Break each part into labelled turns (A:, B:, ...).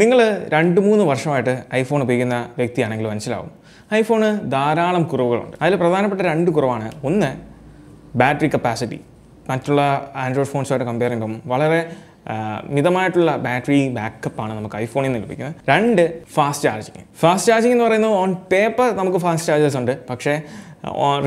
A: നിങ്ങൾ രണ്ട് മൂന്ന് വർഷമായിട്ട് ഐഫോൺ ഉപയോഗിക്കുന്ന വ്യക്തിയാണെങ്കിൽ മനസ്സിലാവും ഐഫോണ് ധാരാളം കുറവുകളുണ്ട് അതിൽ പ്രധാനപ്പെട്ട രണ്ട് കുറവാണ് ഒന്ന് ബാറ്ററി കപ്പാസിറ്റി മറ്റുള്ള ആൻഡ്രോയിഡ് ഫോൺസുമായിട്ട് കമ്പയർ ചെയ്യുമ്പം വളരെ മിതമായിട്ടുള്ള ബാറ്ററി ബാക്കപ്പാണ് നമുക്ക് ഐഫോണിൽ നിന്ന് ലഭിക്കുന്നത് രണ്ട് ഫാസ്റ്റ് ചാർജിങ് ഫാസ്റ്റ് ചാർജിങ് എന്ന് പറയുന്നത് ഓൺ പേപ്പർ നമുക്ക് ഫാസ്റ്റ് ചാർജേഴ്സ് ഉണ്ട് പക്ഷേ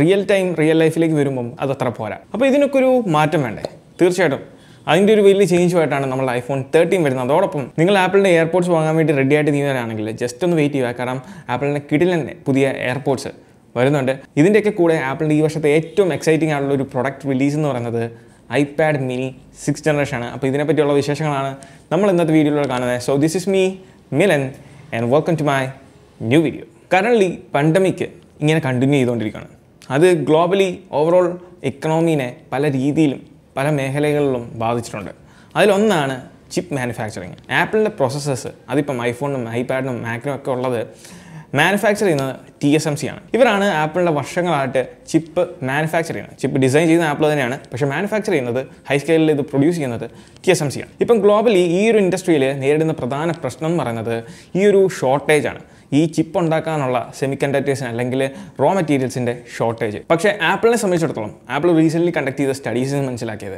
A: റിയൽ ടൈം റിയൽ ലൈഫിലേക്ക് വരുമ്പം അത്ര പോരാ അപ്പോൾ ഇതിനൊക്കെ ഒരു മാറ്റം വേണ്ടേ തീർച്ചയായിട്ടും അതിൻ്റെ ഒരു വലിയ ചേഞ്ചുമായിട്ടാണ് നമ്മുടെ ഐഫോൺ തേർട്ടീൻ വരുന്നത് അതോടൊപ്പം നിങ്ങൾ ആപ്പിളിൻ്റെ എയർപോർട്സ് വാങ്ങാൻ വേണ്ടി റെഡി ആയിട്ട് നീങ്ങുന്നവരാണെങ്കിൽ ജസ്റ്റ് ഒന്ന് വെയിറ്റ് ചെയ്യുക കാരണം ആപ്പിളിൻ്റെ കിടിലൻ പുതിയ എയർപോർട്സ് വരുന്നുണ്ട് ഇതിൻ്റെയൊക്കെ കൂടെ ആപ്പിളിൻ്റെ ഈ വർഷത്തെ ഏറ്റവും എക്സൈറ്റിംഗ് ആയിട്ടുള്ള ഒരു പ്രൊഡക്റ്റ് റിലീസ് എന്ന് പറയുന്നത് ഐപാഡ് മിനി സിക്സ് ജനറേഷൻ ആണ് അപ്പോൾ ഇതിനെപ്പറ്റിയുള്ള വിശേഷങ്ങളാണ് നമ്മൾ ഇന്നത്തെ വീഡിയോയിലൂടെ കാണുന്നത് so this is me Milan and welcome to my new video currently pandemic ഇങ്ങനെ കണ്ടിന്യൂ ചെയ്തുകൊണ്ടിരിക്കുകയാണ് അത് ഗ്ലോബലി ഓവറോൾ എക്കണോമീനെ പല രീതിയിലും പല മേഖലകളിലും ബാധിച്ചിട്ടുണ്ട് അതിലൊന്നാണ് ചിപ്പ് മാനുഫാക്ചറിങ് ആപ്പിളിൻ്റെ പ്രോസസ്സേഴ്സ് അതിപ്പം ഐഫോണിനും ഐപാഡിനും മാക്കിനും ഒക്കെ ഉള്ളത് മാനുഫാക്ചർ ചെയ്യുന്നത് ടി എസ് എം സി ആണ് ഇവരാണ് ആപ്പിളിൻ്റെ വർഷങ്ങളായിട്ട് ചിപ്പ് മാനുഫാക്ചർ ചെയ്യുന്നത് ചിപ്പ് ഡിസൈൻ ചെയ്യുന്ന ആപ്പിൾ തന്നെയാണ് പക്ഷേ മാനുഫാക്ചർ ചെയ്യുന്നത് ഹൈ സ്കെയിലിൽ ഇത് പ്രൊഡ്യൂസ് ചെയ്യുന്നത് ടി എസ് എം സി ആണ് ഇപ്പം ഗ്ലോബലി ഈ ഒരു ഇൻഡസ്ട്രിയിൽ നേരിടുന്ന പ്രധാന പ്രശ്നം എന്ന് പറയുന്നത് ഈ ഒരു ഷോർട്ടേജ് ആണ് ഈ ചിപ്പ് ഉണ്ടാക്കാനുള്ള സെമി കണ്ടക്ടേഴ്സിന് അല്ലെങ്കിൽ റോ മെറ്റീരിയൽസിൻ്റെ ഷോർട്ടേജ് പക്ഷേ ആപ്പിളിനെ സംബന്ധിച്ചിടത്തോളം ആപ്പിൾ റീസെൻ്റ്ലി കണ്ടക്ട് ചെയ്ത സ്റ്റഡീസിൽ മനസ്സിലാക്കിയത്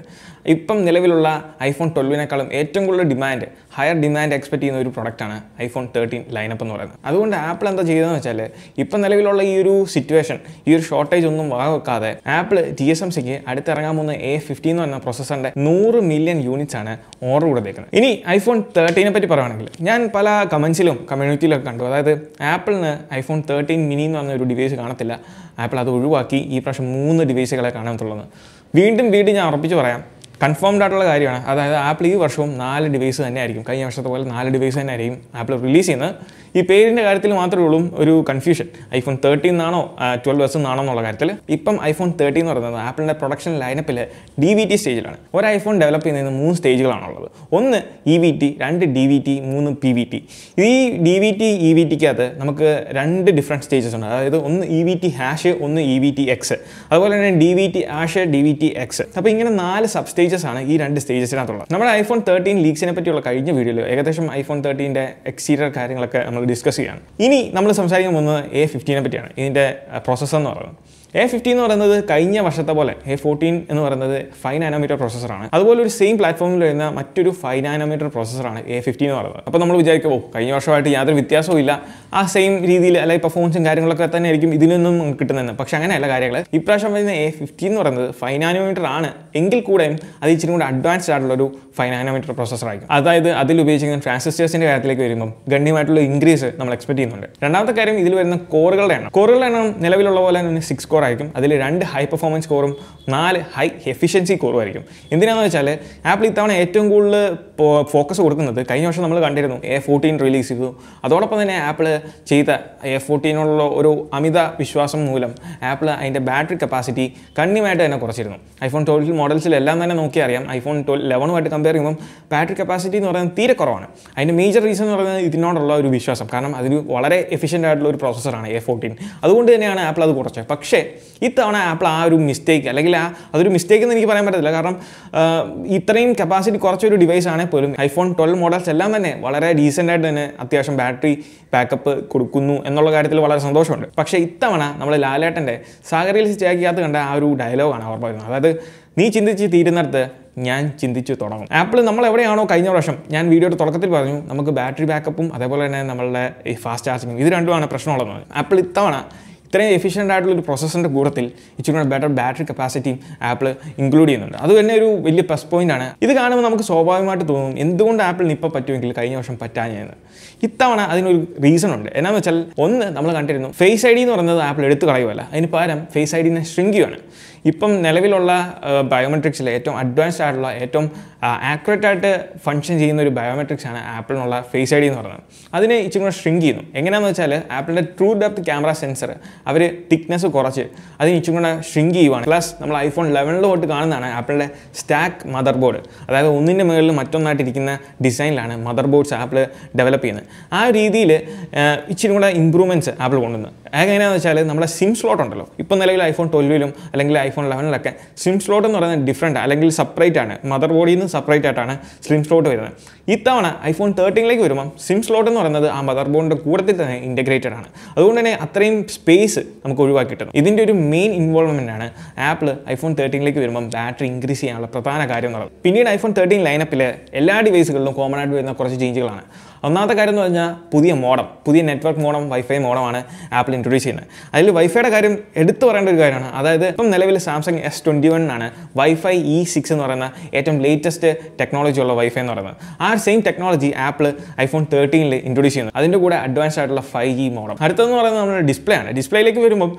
A: ഇപ്പം നിലവിലുള്ള ഐഫോൺ ട്വൽവിനേക്കാളും ഏറ്റവും കൂടുതൽ ഡിമാൻഡ് ഹയർ ഡിമാൻഡ് എക്സ്പെക്ട് ചെയ്യുന്ന ഒരു പ്രൊഡക്റ്റാണ് ഐഫോൺ തേർട്ടീൻ ലൈനപ്പ് എന്ന് പറയുന്നത് അതുകൊണ്ട് ആപ്പിൾ എന്താ ചെയ്തതെന്ന് വെച്ചാൽ ഇപ്പം നിലവിലുള്ള ഈ ഒരു സിറ്റുവേഷൻ ഈ ഒരു ഷോർട്ടേജ് ഒന്നും വകവെക്കാതെ ആപ്പിൾ ടി എസ് എം സിക്ക് അടുത്തിറങ്ങാൻ പോകുന്ന എ ഫിഫ്റ്റീൻ എന്ന് പറയുന്ന പ്രൊസസ്സറിൻ്റെ നൂറ് മില്യൺ യൂണിറ്റ്സ് ആണ് ഓർഡർ കൊടുത്തേക്കുന്നത് ഇനി ഐഫോൺ തേർട്ടീനെ പറ്റി പറയുകയാണെങ്കിൽ ഞാൻ പല കമൻസിലും കമ്മ്യൂണിറ്റിയിലൊക്കെ കണ്ടു അതായത് ആപ്പിളിന് ഐഫോൺ തേർട്ടീൻ മിനി എന്ന് പറഞ്ഞ ഒരു ഡിവൈസ് കാണത്തില്ല ആപ്പിൾ അത് ഒഴിവാക്കി ഈ പ്രാവശ്യം മൂന്ന് ഡിവൈസുകളെ കാണത്തുള്ളത് വീണ്ടും വീണ്ടും ഞാൻ ഉറപ്പിച്ച് പറയാം കൺഫേംഡ് ആയിട്ടുള്ള കാര്യമാണ് അതായത് ആപ്പിൾ ഈ വർഷവും നാല് ഡിവൈസ് തന്നെ ആയിരിക്കും കഴിഞ്ഞ വർഷത്തെ പോലെ നാല് ഡിവൈസ് തന്നെ ആയിരിക്കും ആപ്പിൾ റിലീസ് ചെയ്യുന്നത് ഈ പേരിൻ്റെ കാര്യത്തിൽ മാത്രമേ ഉള്ളൂ ഒരു കൺഫ്യൂഷൻ ഐഫോൺ തേർട്ടീൻ എന്നാണോ ട്വൽവ് എസ് എന്നാണോ എന്നുള്ള കാര്യത്തിൽ ഇപ്പം ഐഫോൺ തേർട്ടീൻ എന്ന് പറയുന്നത് ആപ്പിളിൻ്റെ പ്രൊഡക്ഷൻ ലൈനപ്പിൽ ഡി വി ടി സ്റ്റേജിലാണ് ഒരു ഐഫോൺ ഡെവലപ്പ് ചെയ്യുന്നതിന് മൂന്ന് സ്റ്റേജുകളാണുള്ളത് ഒന്ന് ഇ വി ടി രണ്ട് ഡി വി ടി മൂന്ന് പി വി ടി ഈ D V T E e V ടിക്കകത്ത് നമുക്ക് രണ്ട് ഡിഫറെൻറ്റ് സ്റ്റേജസ് ഉണ്ട് അതായത് ഒന്ന് ഇ വി ടി ഹാഷ് ഒന്ന് ഇ വി ടി എക്സ് അതുപോലെ തന്നെ D V T hash D V T X അപ്പോൾ ഇങ്ങനെ നാല് സബ് സ്റ്റേജസ് ആണ് ഈ രണ്ട് സ്റ്റേജസിനകത്തുള്ളത് നമ്മുടെ ഐഫോൺ തേർട്ടീൻ ലീക്സിനെ പറ്റിയുള്ള കഴിഞ്ഞ വീഡിയോയിൽ ഏകദേശം ഐഫോൺ തേർട്ടീൻ്റെ എക്സ്റ്റീരിയർ കാര്യങ്ങളൊക്കെ നമ്മൾ ഡിസ്കസ് ചെയ്യാം ഇനി നമ്മൾ സംസാരിക്കാൻ പോകുന്നത് എ ഫിഫ്റ്റീനെ പറ്റിയാണ് ഇതിൻ്റെ പ്രോസസ്സർ എന്ന് പറയുന്നത് എ ഫിഫ്റ്റി എന്ന് പറയുന്നത് കഴിഞ്ഞ വർഷത്തെ പോലെ എ ഫോർട്ടീൻ എന്ന് പറയുന്നത് ഫൈവ് നാനോമീറ്റർ പ്രോസസ്സറാണ് അതുപോലെ ഒരു സെയിം പ്ലാറ്റ്ഫോമിൽ വരുന്ന മറ്റൊരു ഫൈവ് നാനോമീറ്റർ പ്രോസസ്സറാണ് എ ഫിഫ്റ്റി എന്ന് പറയുന്നത് അപ്പോൾ നമ്മൾ വിചാരിക്കുമോ കഴിഞ്ഞ വർഷമായിട്ട് യാതൊരു വ്യത്യാസവും ഇല്ല ആ സെയിം രീതിയിൽ അല്ലെങ്കിൽ ഫോൺസും കാര്യങ്ങളൊക്കെ തന്നെ ആയിരിക്കും ഇതിനൊന്നും കിട്ടുന്നതെന്ന് പക്ഷേ അങ്ങനെയല്ല കാര്യങ്ങൾ ഇപ്രാവശ്യം വരുന്ന എ ഫിഫ്റ്റി എന്ന് പറയുന്നത് ഫൈവ് നാനോമീറ്റർ ആണ് എങ്കിൽ കൂടെയും അത് ഇച്ചിരി കൂടെ അഡ്വാൻസ്ഡ് ആയിട്ടുള്ള ഒരു ഫൈവ് നാനോമീറ്റർ പ്രോസസ്സറായിരിക്കും അതായത് അതിൽ ഉപയോഗിക്കുന്ന ട്രാൻസിസ്റ്റേഴ്സിൻ്റെ കാര്യത്തിലേക്ക് വരുമ്പോൾ ഗണ്യമായിട്ടുള്ള ഇൻക്രീസ് നമ്മൾ എക്സ്പെക്ട് ചെയ്യുന്നുണ്ട് രണ്ടാമത്തെ കാര്യം ഇതിൽ വരുന്ന കോറുകളുടെ എണ്ണം കോറുകളുടെ എണ്ണം നിലവിലുള്ള പോലെ തന്നെ സിക്സ് കോർ സ്കോർ ആയിരിക്കും അതിൽ രണ്ട് ഹൈ പെർഫോമൻസ് കോറും നാല് ഹൈ എഫിഷ്യൻസി കോറും ആയിരിക്കും എന്തിനാണെന്ന് വെച്ചാൽ ആപ്പിൾ ഇത്തവണ ഏറ്റവും കൂടുതൽ ഇപ്പോൾ ഫോക്കസ് കൊടുക്കുന്നത് കഴിഞ്ഞ വർഷം നമ്മൾ കണ്ടിരുന്നു എ ഫോർട്ടീൻ റിലീസ് ചെയ്തു അതോടൊപ്പം തന്നെ ആപ്പിൾ ചെയ്ത എ ഫോർട്ടീനുള്ള ഒരു അമിത വിശ്വാസം മൂലം ആപ്പിൾ അതിൻ്റെ ബാറ്ററി കപ്പാസിറ്റി കണ്ണിയുമായിട്ട് തന്നെ കുറച്ചിരുന്നു ഐഫോൺ ട്വൽവ് മോഡൽസിലെല്ലാം തന്നെ നോക്കിയറിയാം അറിയാം ഐഫോൺ ട്വൽ ലെവനുമായിട്ട് കമ്പയർ ചെയ്യുമ്പം ബാറ്ററി കപ്പാസിറ്റി എന്ന് പറയുന്നത് തീരെ കുറവാണ് അതിൻ്റെ മേജർ റീസൺ എന്ന് പറയുന്നത് ഇതിനോടുള്ള ഒരു വിശ്വാസം കാരണം അതിന് വളരെ എഫിഷ്യൻ്റ് ആയിട്ടുള്ള ഒരു പ്രോസസ്സറാണ് എ ഫോർട്ടീൻ അതുകൊണ്ട് തന്നെയാണ് ആപ്പിൾ അത് കുറച്ചത് പക്ഷേ ഇത്തവണ ആപ്പിൾ ആ ഒരു മിസ്റ്റേക്ക് അല്ലെങ്കിൽ ആ അതൊരു മിസ്റ്റേക്ക് എന്ന് എനിക്ക് പറയാൻ പറ്റത്തില്ല കാരണം ഇത്രയും കപ്പാസിറ്റി കുറച്ചൊരു ഡിവൈസാണ് പോലും ഐഫോൺ ട്വൽവ് മോഡൽസ് എല്ലാം തന്നെ വളരെ ഡീസെൻ്റ് ആയിട്ട് തന്നെ അത്യാവശ്യം ബാറ്ററി ബാക്കപ്പ് കൊടുക്കുന്നു എന്നുള്ള കാര്യത്തിൽ വളരെ സന്തോഷമുണ്ട് പക്ഷേ ഇത്തവണ നമ്മൾ ലാലേട്ടൻ്റെ സാഗരയിൽ ചേക്കിയാത്ത് കണ്ട ആ ഒരു ഡയലോഗാണ് ഓർമ്മ വരുന്നത് അതായത് നീ ചിന്തിച്ച് തീരുന്നിടത്ത് ഞാൻ ചിന്തിച്ചു തുടങ്ങും ആപ്പിൾ നമ്മൾ എവിടെയാണോ കഴിഞ്ഞ പ്രാവശ്യം ഞാൻ വീഡിയോയുടെ തുടക്കത്തിൽ പറഞ്ഞു നമുക്ക് ബാറ്ററി ബാക്കപ്പും അതേപോലെ തന്നെ നമ്മളുടെ ഈ ഫാസ്റ്റ് ചാർജിങ്ങും ഇത് രണ്ടുമാണ് പ്രശ്നമുള്ളത് ആപ്പിൾ ഇത്തവണ ഇത്രയും എഫിഷ്യൻ്റ് ആയിട്ടുള്ള ഒരു പ്രോസസ്സിൻ്റെ കൂടത്തിൽ ഇച്ചിരി കൂടെ ബെറ്റർ ബാറ്ററി കപ്പാസിറ്റിയും ആപ്പിൾ ഇൻക്ലൂഡ് ചെയ്യുന്നുണ്ട് അത് തന്നെ ഒരു വലിയ പ്ലസ് പോയിൻ്റ് ആണ് ഇത് കാണുമ്പോൾ നമുക്ക് സ്വാഭാവികമായിട്ട് തോന്നും എന്തുകൊണ്ട് ആപ്പിൾ നിപ്പ പറ്റുമെങ്കിൽ കഴിഞ്ഞ വർഷം പറ്റാഞ്ഞെന്ന് ഇത്തവണ അതിനൊരു റീസൺ ഉണ്ട് എന്നാന്ന് വെച്ചാൽ ഒന്ന് നമ്മൾ കണ്ടിരുന്നു ഫേസ് ഐ ഡി എന്ന് പറയുന്നത് ആപ്പിൾ എടുത്തു കളയുമല്ല അതിന് പകരം ഫേസ് ഐ ഡിനെ ശൃംഖിയാണ് ഇപ്പം നിലവിലുള്ള ബയോമെട്രിക്സിലെ ഏറ്റവും അഡ്വാൻസ്ഡ് ആയിട്ടുള്ള ഏറ്റവും ആക്യുറേറ്റ് ആയിട്ട് ഫങ്ഷൻ ചെയ്യുന്ന ഒരു ബയോമെട്രിക്സ് ആണ് ആപ്പിളിനുള്ള ഫേസ് ഐ ഡി എന്ന് പറയുന്നത് അതിനെ ഇച്ചിരി കൂടെ ഷ്രിങ്ക് ചെയ്യുന്നു എങ്ങനെയാണെന്ന് വെച്ചാൽ ആപ്പിളിൻ്റെ ട്രൂ ഡെപ്ത് ക്യാമറ സെൻസർ അവർ തിക്നെസ് കുറച്ച് അതിന് ഇച്ചിരി കൂടെ ഷ്രിങ്ക് ചെയ്യുവാണ് പ്ലസ് നമ്മൾ ഐഫോൺ ലെവനിൽ തൊട്ട് കാണുന്നതാണ് ആപ്പിളിൻ്റെ സ്റ്റാക്ക് മദർ ബോർഡ് അതായത് ഒന്നിൻ്റെ മുകളിൽ മറ്റൊന്നായിട്ടിരിക്കുന്ന ഡിസൈനിലാണ് മദർ ബോർഡ്സ് ആപ്പിൾ ഡെവലപ്പ് ചെയ്യുന്നത് ആ രീതിയിൽ ഇച്ചിരി കൂടെ ഇമ്പ്രൂവ്മെൻറ്റ്സ് ആപ്പിൾ കൊണ്ടുവന്നു അതെങ്ങനെയാണെന്ന് വെച്ചാൽ നമ്മുടെ സിം സ്ലോട്ട് ഉണ്ടല്ലോ ഇപ്പോൾ നിലവിൽ ഐഫോൺ ട്വൽവിലും അല്ലെങ്കിൽ ഐഫോൺ ലെവനിലൊക്കെ സിം സ്ലോട്ട് എന്ന് പറയുന്നത് ഡിഫറെൻ്റ് അല്ലെങ്കിൽ സെപ്പറേറ്റ് ആണ് മദർ ബോർഡിൽ നിന്ന് സെപ്പറേറ്റ് ആയിട്ടാണ് സ്ലിം സ്ലോട്ട് വരുന്നത് ഇത്തവണ ഐഫോൺ തേർട്ടീനിലേക്ക് വരുമ്പം സിം സ്ലോട്ട് എന്ന് പറയുന്നത് ആ മദർ ബോർഡിൻ്റെ കൂടത്തിൽ തന്നെ ഇൻറ്റഗ്രേറ്റഡ് ആണ് അതുകൊണ്ട് തന്നെ അത്രയും സ്പേസ് നമുക്ക് ഒഴിവാക്കി കിട്ടും ഇതിൻ്റെ ഒരു മെയിൻ ഇൻവോൾവ്മെൻ്റ് ആണ് ആപ്പിൾ ഐഫോൺ തേർട്ടീനിലേക്ക് വരുമ്പം ബാറ്ററി ഇൻക്രീസ് ചെയ്യാനുള്ള പ്രധാന കാര്യം എന്നുള്ളത് പിന്നീട് ഐഫോൺ തേർട്ടീൻ ലൈനപ്പിൽ എല്ലാ ഡിവൈസുകളിലും കോമൺ ആയിട്ട് വരുന്ന കുറച്ച് ചേഞ്ചുകളാണ് ഒന്നാമത്തെ കാര്യം എന്ന് പറഞ്ഞാൽ പുതിയ മോഡം പുതിയ നെറ്റ്വർക്ക് മോഡം വൈഫൈ മോഡമാണ് ആപ്പിൾ ഇൻട്രൊഡ്യൂസ് ചെയ്യുന്നത് അതിൽ വൈഫൈയുടെ കാര്യം എടുത്തു പറയേണ്ട ഒരു കാര്യമാണ് അതായത് ഇപ്പം നിലവിൽ സാംസങ് എസ് ട്വൻറ്റി വണ്ണാണ് വൈഫൈ ഇ സിക്സ് എന്ന് പറയുന്ന ഏറ്റവും ലേറ്റസ്റ്റ് ടെക്നോളജി ഉള്ള വൈഫൈ എന്ന് പറയുന്നത് ആ സെയിം ടെക്നോളജി ആപ്പിൾ ഐഫോൺ തേർട്ടീനിൽ ഇൻട്രൊഡ്യൂസ് ചെയ്യുന്നത് അതിൻ്റെ കൂടെ അഡ്വാൻസ് ആയിട്ടുള്ള ഫൈവ് ജി മോഡം അടുത്തതെന്ന് പറയുന്നത് നമ്മുടെ ഡിസ്പ്ലേ ആണ് ഡിസ്പ്ലേയിലേക്ക് വരുമ്പം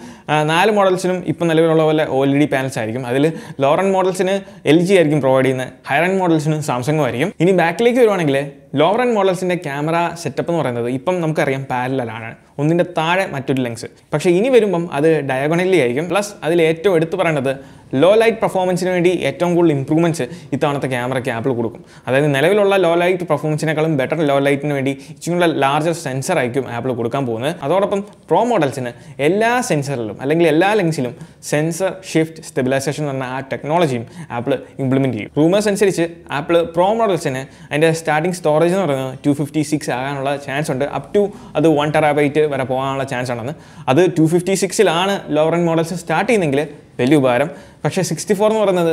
A: നാല് മോഡൽസിനും ഇപ്പം നിലവിലുള്ള പോലെ ഒ എൽ ഡി പാനൽസ് ആയിരിക്കും അതിൽ ലോറൻ മോഡൽസിന് എൽ ജി ആയിരിക്കും പ്രൊവൈഡ് ചെയ്യുന്നത് ഹൈറൻ മോഡൽസിനും സാംസങ്ങും ആയിരിക്കും ഇനി ബാക്കിലേക്ക് വരുവാണെങ്കിൽ ലോവർ ആൻഡ് മോഡൽസിൻ്റെ ക്യാമറ സെറ്റപ്പ് എന്ന് പറയുന്നത് ഇപ്പം നമുക്കറിയാം പാരലാണ് ഒന്നിൻ്റെ താഴെ മറ്റൊരു ലെൻസ് പക്ഷേ ഇനി വരുമ്പം അത് ഡയഗണലി ആയിരിക്കും പ്ലസ് അതിൽ ഏറ്റവും എടുത്തു പറയേണ്ടത് ലോ ലൈറ്റ് പെർഫോമൻസിന് വേണ്ടി ഏറ്റവും കൂടുതൽ ഇമ്പ്രൂവ്മെൻറ്റ്സ് ഇത്തവണത്തെ ക്യാമറയ്ക്ക് ആപ്പിൾ കൊടുക്കും അതായത് നിലവിലുള്ള ലോ ലൈറ്റ് പെർഫോമൻസിനേക്കാളും ബെറ്റർ ലോ ലൈറ്റിന് വേണ്ടി ഇച്ചിരി ലാർജർ സെൻസർ ആയിരിക്കും ആപ്പിൾ കൊടുക്കാൻ പോകുന്നത് അതോടൊപ്പം പ്രോ മോഡൽസിന് എല്ലാ സെൻസറിലും അല്ലെങ്കിൽ എല്ലാ ലെൻസിലും സെൻസർ ഷിഫ്റ്റ് സ്റ്റെബിലൈസേഷൻ എന്ന ആ ടെക്നോളജിയും ആപ്പിൾ ഇംപ്ലിമെൻറ്റ് ചെയ്യും റൂമേഴ്സ് അനുസരിച്ച് ആപ്പിൾ പ്രോ മോഡൽസിന് അതിൻ്റെ സ്റ്റാർട്ടിംഗ് സ്റ്റോറേജ് എന്ന് പറയുന്നത് ടു ഫിഫ്റ്റി സിക്സ് ആകാനുള്ള ചാൻസ് ഉണ്ട് അപ് ടു അത് വൺ ടെറാബൈറ്റ് വരെ പോകാനുള്ള ചാൻസ് ആണെന്ന് അത് ടു ഫിഫ്റ്റി സിക്സിലാണ് ലോറൻ മോഡൽസ് സ്റ്റാർട്ട് ചെയ്യുന്നെങ്കിൽ വലിയ ഉപകാരം പക്ഷേ സിക്സ്റ്റി ഫോർ എന്ന് പറയുന്നത്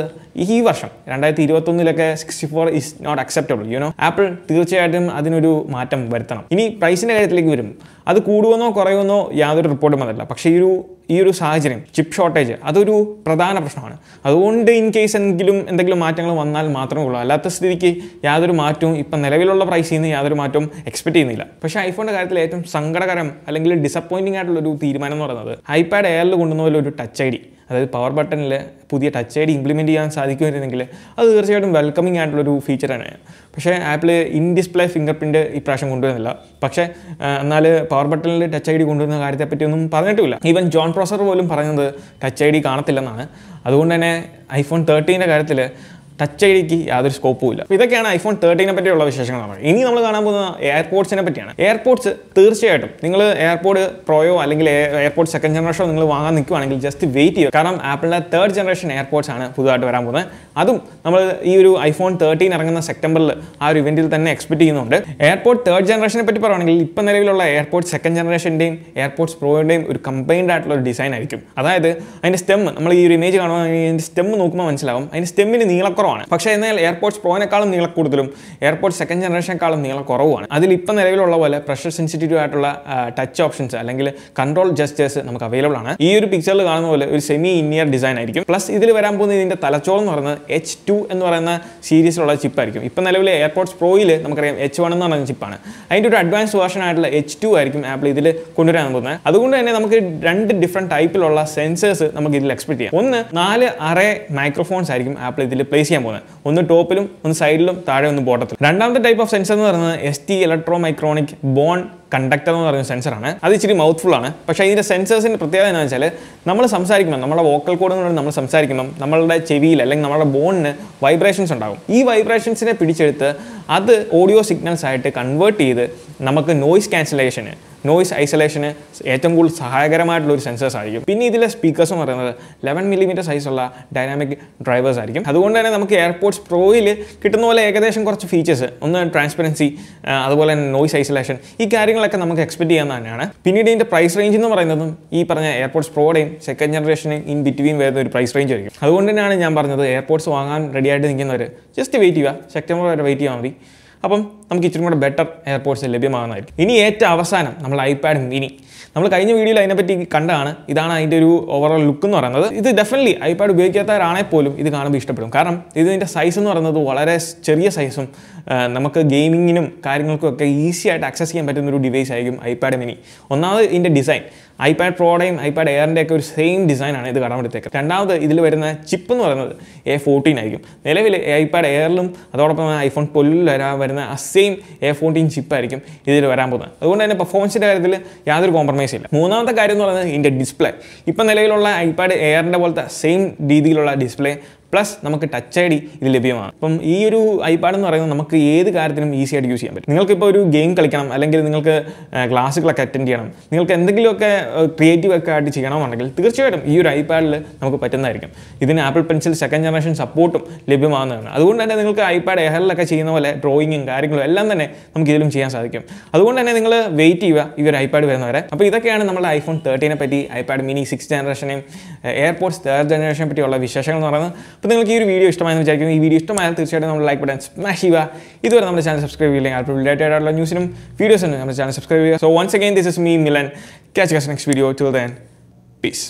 A: ഈ വർഷം രണ്ടായിരത്തി ഇരുപത്തൊന്നിലൊക്കെ sixty four is not acceptable you know Apple തീർച്ചയായിട്ടും അതിനൊരു മാറ്റം വരുത്തണം ഇനി പ്രൈസിൻ്റെ കാര്യത്തിലേക്ക് വരും അത് കൂടുമെന്നോ കുറയുമെന്നോ യാതൊരു റിപ്പോർട്ടും വന്നില്ല പക്ഷേ ഈ ഒരു ഈ ഒരു സാഹചര്യം ചിപ്പ് ഷോർട്ടേജ് അതൊരു പ്രധാന പ്രശ്നമാണ് അതുകൊണ്ട് ഇൻ കേസ് എന്തെങ്കിലും എന്തെങ്കിലും മാറ്റങ്ങൾ വന്നാൽ മാത്രമേ ഉള്ളൂ അല്ലാത്ത സ്ഥിതിക്ക് യാതൊരു മാറ്റവും ഇപ്പം നിലവിലുള്ള പ്രൈസിൽ നിന്ന് യാതൊരു മാറ്റവും എക്സ്പെക്ട് ചെയ്യുന്നില്ല പക്ഷേ ഐഫോണിൻ്റെ കാര്യത്തിൽ ഏറ്റവും സങ്കടകരം അല്ലെങ്കിൽ ഡിസപ്പോയിൻറ്റിംഗ് ആയിട്ടുള്ള ഒരു തീരുമാനം എന്ന് പറയുന്നത് ഐപാഡ് എയറിൽ കൊണ്ടുവന്ന ഒരു ടച്ച് ഐ ഡി അതായത് പവർ ബട്ടണിൽ പുതിയ ടച്ച് ഐ ഡി ഇംപ്ലിമെൻറ്റ് ചെയ്യാൻ സാധിക്കുമായിരുന്നെങ്കിൽ അത് തീർച്ചയായിട്ടും വെൽക്കമിങ് ആയിട്ടുള്ളൊരു ഫീച്ചറാണ് പക്ഷേ Apple in display fingerprint ഇപ്രാവശ്യം കൊണ്ടുവരുന്നില്ല പക്ഷേ എന്നാൽ പവർ ബട്ടണിൽ ടച്ച് ഐ ഡി കൊണ്ടുവരുന്ന പറ്റിയൊന്നും പറഞ്ഞിട്ടില്ല ഈവൻ ജോൺ പ്രോസർ പോലും പറയുന്നത് ടച്ച് ഐ ഡി കാണത്തില്ലെന്നാണ് അതുകൊണ്ട് തന്നെ ഐഫോൺ തേർട്ടീൻ്റെ കാര്യത്തിൽ ടച്ച് ഐ ഡിക്ക് യാതൊരു സ്കോപ്പും ഇല്ല ഇതൊക്കെയാണ് ഐഫോൺ തേർട്ടീനെ പറ്റിയുള്ള വിശേഷങ്ങൾ വിശേഷങ്ങളാണ് ഇനി നമ്മൾ കാണാൻ പോകുന്ന എയർപോർട്സിനെ പറ്റിയാണ് എയർപോർട്സ് തീർച്ചയായിട്ടും നിങ്ങൾ എയർപോർട്ട് പ്രോയോ അല്ലെങ്കിൽ എയർപോർട്ട് സെക്കൻഡ് ജനറേഷനോ നിങ്ങൾ വാങ്ങാൻ നിൽക്കുവാണെങ്കിൽ ജസ്റ്റ് വെയിറ്റ് ചെയ്യുക കാരണം ആപ്പിളിൻ്റെ തേർഡ് ജനറേഷൻ എയർപോർട്സ് ആണ് പുതുതായിട്ട് വരാൻ പോകുന്നത് അതും നമ്മൾ ഈ ഒരു ഐഫോൺ തേർട്ടീൻ ഇറങ്ങുന്ന സെപ്റ്റംബറിൽ ആ ഒരു ഇവൻറ്റിൽ തന്നെ എക്സ്പെക്ട് ചെയ്യുന്നുണ്ട് എയർപോർട്ട് തേർഡ് ജനറേഷനെ പറ്റി പറയുകയാണെങ്കിൽ ഇപ്പം നിലവിലുള്ള എയർപോർട്ട് സെക്കൻഡ് ജനറേഷൻ്റെയും എയർപോർട്സ് പ്രോയുടെയും ഒരു കമ്പൈൻഡ് ആയിട്ടുള്ള ഒരു ഡിസൈൻ ആയിരിക്കും അതായത് അതിൻ്റെ സ്റ്റെം നമ്മൾ ഈ ഒരു ഇമേജ് കാണുമ്പോൾ അതിൻ്റെ സ്റ്റെം നോക്കുമ്പോൾ മനസ്സിലാവും അതിൻ്റെ സ്റ്റെമ്മിന് നീളക്കുറവ് ആണ് പക്ഷേ എന്നാൽ എയർപോർട്സ് നീളം കൂടുതലും എയർപോർട്സ് സെക്കൻഡ് ജനറേഷനേക്കാളും നീളം കുറവാണ് അതിൽ ഇപ്പം നിലവിലുള്ള പോലെ പ്രഷർ സെൻസിറ്റീവ് ആയിട്ടുള്ള ടച്ച് ഓപ്ഷൻസ് അല്ലെങ്കിൽ കൺട്രോൾ ജസ്റ്റേഴ്സ് നമുക്ക് അവൈലബിൾ ആണ് ഈ ഒരു പിക്ചറിൽ കാണുന്ന പോലെ ഒരു സെമി ഇന്നിയർ ഡിസൈൻ ആയിരിക്കും പ്ലസ് ഇതിൽ വരാൻ പോകുന്ന ഇതിൻ്റെ തലച്ചോൾ എന്ന് പറയുന്നത് എച്ച് ടു എന്ന് പറയുന്ന സീരീസിലുള്ള ചിപ്പായിരിക്കും ഇപ്പം നിലവിലെ എയർപോർട്സ് പ്രോയിൽ നമുക്കറിയാം എച്ച് വൺ എന്ന് പറയുന്ന ചിപ്പാണ് അതിൻ്റെ ഒരു അഡ്വാൻസ് വേർഷൻ ആയിട്ടുള്ള എച്ച് ടു ആയിരിക്കും ആപ്പിൾ ഇതിൽ കൊണ്ടുവരാൻ പോകുന്നത് അതുകൊണ്ട് തന്നെ നമുക്ക് രണ്ട് ഡിഫറെൻറ്റ് ടൈപ്പിലുള്ള സെൻസേഴ്സ് നമുക്ക് ഇതിൽ എക്സ്പെക്ട് ചെയ്യാം ഒന്ന് നാല് അറേ മൈക്രോഫോൺസ് ആയിരിക്കും ആപ്പിൾ ഇതിൽ പ്ലേസ് ചെയ്യാൻ ചെയ്യാൻ പോകുന്നത് ഒന്ന് ടോപ്പിലും ഒന്ന് സൈഡിലും താഴെ ഒന്ന് ബോട്ടത്തിൽ രണ്ടാമത്തെ ടൈപ്പ് ഓഫ് സെൻസർ എന്ന് പറയുന്നത് എസ് ടി ഇലക്ട്രോമൈക്രോണിക് ബോൺ കണ്ടക്ടർ എന്ന് പറയുന്ന സെൻസറാണ് അത് ഇച്ചിരി മൗത്ത്ഫുൾ ആണ് പക്ഷേ ഇതിൻ്റെ സെൻസേഴ്സിൻ്റെ പ്രത്യേകത എന്താണെന്ന് വെച്ചാൽ നമ്മൾ സംസാരിക്കുമ്പോൾ നമ്മുടെ വോക്കൽ കോഡ് എന്ന് നമ്മൾ സംസാരിക്കുമ്പോൾ നമ്മളുടെ ചെവിയിൽ അല്ലെങ്കിൽ നമ്മുടെ ബോണിന് വൈബ്രേഷൻസ് ഉണ്ടാകും ഈ വൈബ്രേഷൻസിനെ പിടിച്ചെടുത്ത് അത് ഓഡിയോ സിഗ്നൽസ് ആയിട്ട് കൺവേർട്ട് ചെയ്ത് നമുക്ക് നോയ്സ് ക്യാൻസലേഷന് നോയിസ് ഐസൊലേഷന് ഏറ്റവും കൂടുതൽ സഹായകരമായിട്ടുള്ള ഒരു സെൻസേഴ്സ് ആയിരിക്കും പിന്നെ ഇതിലെ സ്പീക്കേഴ്സ് എന്ന് പറയുന്നത് ലെവൻ മില്ലിമീറ്റർ സൈസുള്ള ഡൈനാമിക് ഡ്രൈവേഴ്സ് ആയിരിക്കും അതുകൊണ്ട് തന്നെ നമുക്ക് എയർപോർട്സ് പ്രോയിൽ കിട്ടുന്ന പോലെ ഏകദേശം കുറച്ച് ഫീച്ചേഴ്സ് ഒന്ന് ട്രാൻസ്പെറൻസി അതുപോലെ തന്നെ നോയിസ് ഐസൊലേഷൻ ഈ കാര്യങ്ങളൊക്കെ നമുക്ക് എക്സ്പെക്ട് ചെയ്യാൻ തന്നെയാണ് പിന്നീട് ഇതിൻ്റെ പ്രൈസ് റേഞ്ച് എന്ന് പറയുന്നതും ഈ പറഞ്ഞ എയർപോർട്സ് പ്രോയുടെയും സെക്കൻഡ് ജനറേഷനും ഇൻ ബിറ്റ്വീൻ വരുന്ന ഒരു പ്രൈസ് റേഞ്ച് ആയിരിക്കും അതുകൊണ്ട് തന്നെയാണ് ഞാൻ പറഞ്ഞത് എയർപോർട്സ് വാങ്ങാൻ റെഡിയായിട്ട് നിൽക്കുന്നവർ ജസ്റ്റ് വെയിറ്റ് ചെയ്യുക സെപ്റ്റംബർ വരെ വെയിറ്റ് ചെയ്താൽ മതി അപ്പം നമുക്ക് ഇച്ചിരി കൂടെ ബെറ്റർ എയർപോർട്സ് ലഭ്യമാകുന്നതായിരിക്കും ഇനി ഏറ്റവും അവസാനം നമ്മൾ ഐപാഡ് മിനി നമ്മൾ കഴിഞ്ഞ വീഡിയോയിൽ അതിനെപ്പറ്റി കണ്ടതാണ് ഇതാണ് അതിൻ്റെ ഒരു ഓവറോൾ ലുക്ക് എന്ന് പറയുന്നത് ഇത് ഡെഫിനറ്റ്ലി ഐപാഡ് ഉപയോഗിക്കാത്തവരാണെങ്കിൽ പോലും ഇത് കാണുമ്പോൾ ഇഷ്ടപ്പെടും കാരണം ഇതിൻ്റെ സൈസ് എന്ന് പറയുന്നത് വളരെ ചെറിയ സൈസും നമുക്ക് ഗെയിമിങ്ങിനും കാര്യങ്ങൾക്കൊക്കെ ഈസി ആയിട്ട് ആക്സസ് ചെയ്യാൻ പറ്റുന്ന ഒരു ഡിവൈസ് ആയിരിക്കും ഐപാഡ് മിനി ഒന്നാമത് ഇതിൻ്റെ ഡിസൈൻ ഐപാഡ് പ്രോഡയും ഐപാഡ് എയറിൻ്റെ ഒക്കെ ഒരു സെയിം ഡിസൈനാണ് ഇത് കടമെടുത്തേക്ക് രണ്ടാമത് ഇതിൽ വരുന്ന ചിപ്പ് എന്ന് പറയുന്നത് എ ഫോർട്ടീൻ ആയിരിക്കും നിലവിൽ ഐപാഡ് എയറിലും അതോടൊപ്പം ഐഫോൺ ട്വൽവിൽ വരാൻ വരുന്ന ആ സെയിം എ ഫോർട്ടീൻ ചിപ്പായിരിക്കും ഇതിൽ വരാൻ പോകുന്നത് അതുകൊണ്ട് തന്നെ പെർഫോമൻസിൻ്റെ കാര്യത്തിൽ യാതൊരു കോംപ്രമൈസ് ഇല്ല മൂന്നാമത്തെ കാര്യം എന്ന് പറയുന്നത് ഇതിൻ്റെ ഡിസ്പ്ലേ ഇപ്പം നിലവിലുള്ള ഐപാഡ് എയറിൻ്റെ പോലത്തെ സെയിം രീതിയിലുള്ള ഡിസ്പ്ലേ പ്ലസ് നമുക്ക് ടച്ച് ഐ ഡി ഇത് ലഭ്യമാണ് അപ്പം ഈ ഒരു ഐപാഡ് എന്ന് പറയുന്നത് നമുക്ക് ഏത് കാര്യത്തിനും ഈസി ആയിട്ട് യൂസ് ചെയ്യാൻ പറ്റും നിങ്ങൾക്കിപ്പോൾ ഒരു ഗെയിം കളിക്കണം അല്ലെങ്കിൽ നിങ്ങൾക്ക് ക്ലാസ്സുകളൊക്കെ അറ്റൻഡ് ചെയ്യണം നിങ്ങൾക്ക് എന്തെങ്കിലുമൊക്കെ ക്രിയേറ്റീവ് ഒക്കെ ആയിട്ട് ചെയ്യണമെന്നുണ്ടെങ്കിൽ തീർച്ചയായിട്ടും ഈ ഒരു ഐപാഡിൽ നമുക്ക് പറ്റുന്നതായിരിക്കും ഇതിന് ആപ്പിൾ പെൻസിൽ സെക്കൻഡ് ജനറേഷൻ സപ്പോർട്ടും ലഭ്യമാകുന്നതാണ് അതുകൊണ്ട് തന്നെ നിങ്ങൾക്ക് ഐപാഡ് എഹറിലൊക്കെ ചെയ്യുന്ന പോലെ ഡ്രോയിങ്ങും കാര്യങ്ങളും എല്ലാം തന്നെ നമുക്ക് ഇതിലും ചെയ്യാൻ സാധിക്കും അതുകൊണ്ട് തന്നെ നിങ്ങൾ വെയിറ്റ് ചെയ്യുക ഈ ഒരു ഐപാഡ് വരുന്നവരെ അപ്പോൾ ഇതൊക്കെയാണ് നമ്മുടെ ഐഫോൺ തേർട്ടീനെ പറ്റി ഐപാഡ് മിനി സിക്സ് ജനറേഷനെയും എയർപോർട്സ് തേർഡ് ജനറേഷനെ പറ്റിയുള്ള വിശേഷങ്ങൾ എന്ന് പറയുന്നത് അപ്പോൾ നിങ്ങൾക്ക് ഈ ഒരു വീഡിയോ ഇഷ്ടമായെന്ന് വിചാരിക്കുന്നു ഈ വീഡിയോ ഇഷ്ടമായാൽ തീർച്ചയായിട്ടും നമ്മൾ ലൈക്ക് ബട്ടൺ സ്മാഷ് ചെയ്യുക ഇതുവരെ നമ്മുടെ ചാനൽ സബ്സ്ക്രൈബ് ചെയ്യില്ലെങ്കിൽ അപ്പോൾ റിലേറ്റഡ് ആയിട്ടുള്ള ന്യൂസിനും വീഡിയോസിനും നമ്മുടെ ചാനൽ സബ്സ്ക്രൈബ് ചെയ്യുക so once again this is me Milan catch കസ് next video till then piece